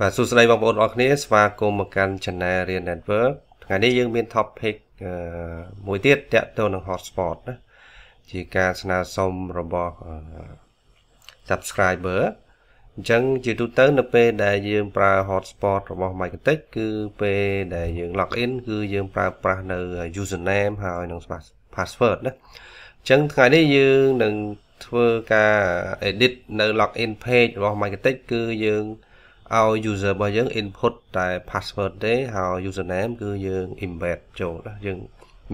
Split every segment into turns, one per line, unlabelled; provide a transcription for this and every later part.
បាទសួស្តីបងប្អូនអរគ្នាស្វាគមន៍មកកាន់ Channel Real Network ថ្ងៃនេះយើងមាន topic មួយទៀតតាក់ទងនឹង hotspot ណាជាការស្នើសុំរបស់ subscriber អញ្ចឹងជាទូទៅនៅពេលដែលយើង ប្រើ hotspot របស់ Microtik គឺពេលដែលយើង login គឺយើងប្រើប្រាស់នៅ username ហើយនិង password ណាអញ្ចឹងថ្ងៃនេះយើងនឹងធ្វើការ edit នៅ login page របស់ Microtik គឺយើងឲ្យ user របស់យើង input តែ password ទេហើយ username គឺយើង embed ចូលណាយើង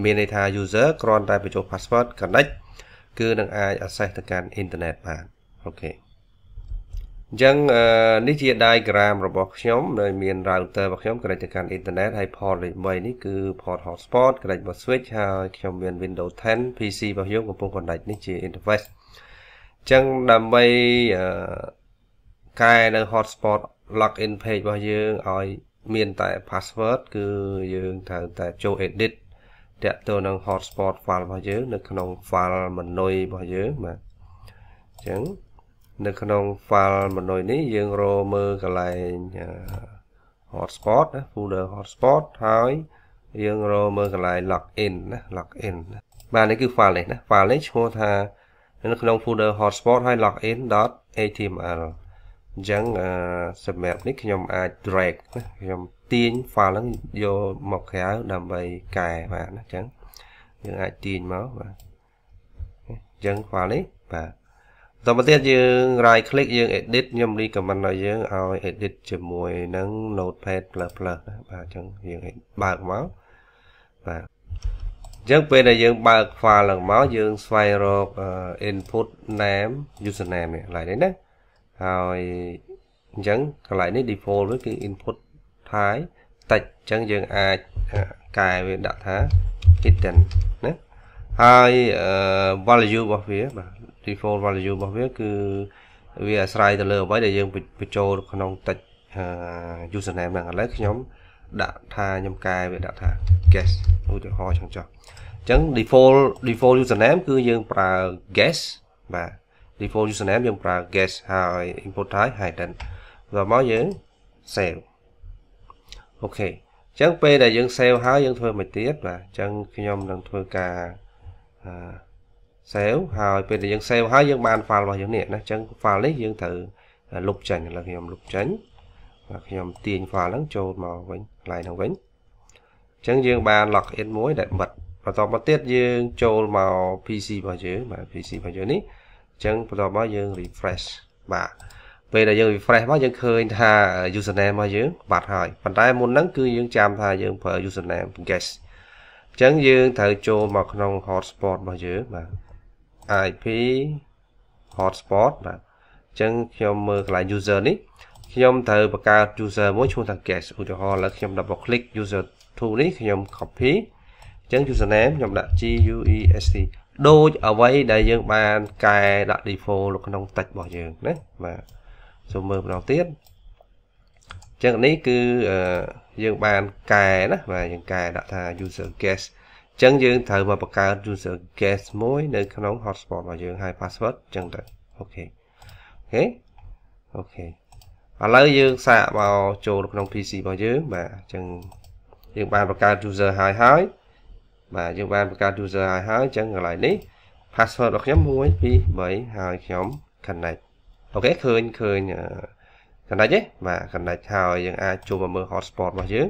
មានន័យថា user គ្រាន់តែបញ្ចូល password connect គឺនឹងអាច access ទៅកាន់ internet បានអូខេអញ្ចឹងនេះជា diagram របស់ខ្ញុំដែលមាន router របស់ខ្ញុំ connect ទៅកាន់ internet ហើយ port លេខ3នេះគឺ port hotspot connect របស់ switch ហើយខ្ញុំមាន Windows 10 PC របស់ខ្ញុំកំពុង connect នេះជា interface អញ្ចឹងដើម្បីកែនៅ hotspot login page របស់យើងឲ្យ មានតែ password គឺយើងត្រូវតែចូល edit តាក់ទងនឹង hotspot file របស់យើង នៅ ក្នុង file menu របស់យើងបាទអញ្ចឹងនៅក្នុង file menu នេះយើងរកមើលកន្លែង hotspot ណា folder hotspot ហើយយើងរកមើលកន្លែង login ណា login បាទនេះគឺ file នេះណា file នេះឈ្មោះថា នៅក្នុង folder hotspot ហើយ login.html អញ្ចឹងអឺសម្រាប់នេះខ្ញុំអាច drag ណាខ្ញុំទាញ file ហ្នឹងយកមកក្រៅដើម្បីកែបាទអញ្ចឹងយើងអាចទាញមកបាទអញ្ចឹង file នេះបាទតទៅទៀតយើង right click យើង edit ខ្ញុំ recommend ឲ្យយើងឲ្យ edit ជាមួយនឹង notepad++ ណាបាទអញ្ចឹងយើង បើកមកបាទអញ្ចឹងពេលដែលយើងបើក file ឡើងមកយើង ស្វែងរក input name username នេះឡើយនេះណាហើយអញ្ចឹងកន្លែងនេះ default វាគឺ input type តិចអញ្ចឹងយើងអាចកែវាដាក់ថា hidden ណាហើយ value របស់វាបាទ default value របស់វាគឺវាអាស្រ័យទៅលើអ្វីដែលយើងបញ្ចូលក្នុងតិច username ហ្នឹងឥឡូវខ្ញុំដាក់ថាខ្ញុំកែវាដាក់ថា guest ឧទាហរណ៍ចឹងចុះអញ្ចឹង default default username គឺយើងប្រើ guest បាទ default username យើងប្រើ guest ហើយ input ហើយ hidden ដល់មកយើង save អូខេអញ្ចឹងពេលដែលយើង save ហើយយើងធ្វើមួយទៀតបាទអញ្ចឹងខ្ញុំនឹងធ្វើការអឺ save ហើយពេលដែលយើង save ហើយយើងបាន file របស់យើងនេះណាអញ្ចឹង file នេះយើងត្រូវលុបចេញឥឡូវខ្ញុំលុបចេញបាទខ្ញុំទាញ file ហ្នឹងចូលមកវិញកន្លែងហ្នឹងវិញអញ្ចឹងយើងបាន log in មួយដែលបិទបន្ទាប់មកទៀតយើងចូលមក PC របស់យើងបាទ PC របស់យើងនេះចឹងបន្ទាប់មកយើង refresh បាទពេលដែលយើង refresh មកយើងឃើញថា username របស់យើងបាត់ហើយប៉ុន្តែមុនហ្នឹងគឺយើងចាំថាយើងប្រើ username guest អញ្ចឹងយើងត្រូវចូលមកក្នុង hotspot របស់យើងបាទ IP hotspot បាទអញ្ចឹងខ្ញុំមើលកន្លែង user នេះខ្ញុំត្រូវបង្កើត user មួយឈ្មោះថា guest ឧទាហរណ៍ឥឡូវខ្ញុំ double click user 2នេះខ្ញុំ copy អញ្ចឹង username ខ្ញុំដាក់ guest ដូចអ្វីដែលយើងបានកែដាក់ default នៅក្នុង text របស់យើងណាបាទសូមមើលម្ដងទៀតចឹងនេះគឺយើងបានកែណាបាទយើងកែដាក់ថា user guest ចឹងយើងត្រូវមកបង្កើត user guest មួយនៅក្នុង hotspot របស់យើងហើយ password ចឹងទៅអូខេអូខេអូខេឥឡូវយើងសាកមកចូលក្នុង PC របស់យើងបាទចឹងយើងបានបង្កើត user ហើយហើយបាទយើងបានបង្កើត user ឲ្យហើយអញ្ចឹងកន្លែងនេះ password របស់ខ្ញុំ1 2 3ហើយខ្ញុំ connect អូខេឃើញឃើញ connect ទេបាទ connect ហើយយើងអាចចូលមកមើល hotspot របស់យើង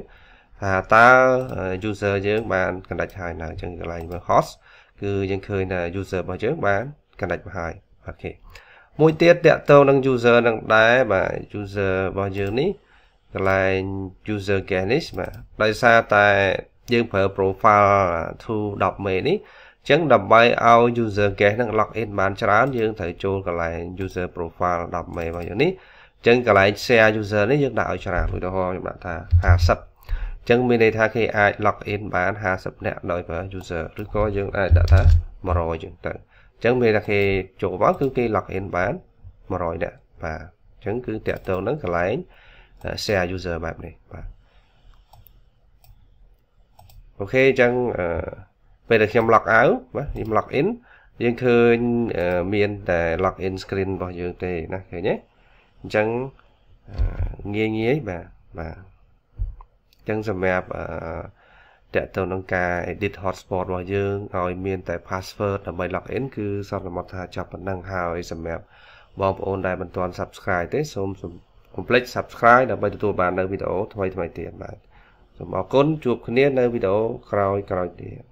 ថាតើ user យើងបាន connect ហើយនៅអញ្ចឹងកន្លែងមើល host គឺយើងឃើញថា user របស់យើងបាន connect មកហើយអូខេមួយទៀតតកតងនឹង user នឹងដែរបាទ user របស់យើងនេះកន្លែង user garnish បាទដោយសារតែយើងប្រើ profile 210មេនេះអញ្ចឹងដើម្បីឲ្យ user guest នឹង log in បាន ច្រើន យើងត្រូវចូលកន្លែង user profile 10មេរបស់យើងនេះអញ្ចឹងកន្លែង share user នេះយើងដាក់ឲ្យច្រើនឧទាហរណ៍ខ្ញុំដាក់ថា50អញ្ចឹងមានន័យថាគេអាច log in បាន50នាក់ដោយប្រើ user ឬក៏យើងអាចដាក់ថា100អញ្ចឹងទៅអញ្ចឹងពេលដែលគេចូលមកគឺគេ log in បាន100នាក់បាទអញ្ចឹងគឺតកតងនឹងកន្លែង share user បែបនេះបាទអូខេអញ្ចឹងពេលដែលខ្ញុំ log out បាទខ្ញុំ log in យើងឃើញមានតែ log in screen របស់យើងទេណាឃើញទេអញ្ចឹងងាយងាយបាទបាទអញ្ចឹងសម្រាប់អឺតទៅនឹងការ edit hotspot របស់យើងឲ្យមានតែ password ដើម្បី log in គឺសន្មត់ថាចាប់ប៉ុណ្ណឹងហើយសម្រាប់បងប្អូនដែលមិនទាន់ subscribe ទេសូមកុំភ្លេច subscribe ដើម្បីទទួលបាននៅវីដេអូថ្មីៗទៀតបាទសូមអរគុណជួបគ្នានៅវីដេអូក្រោយៗទៀត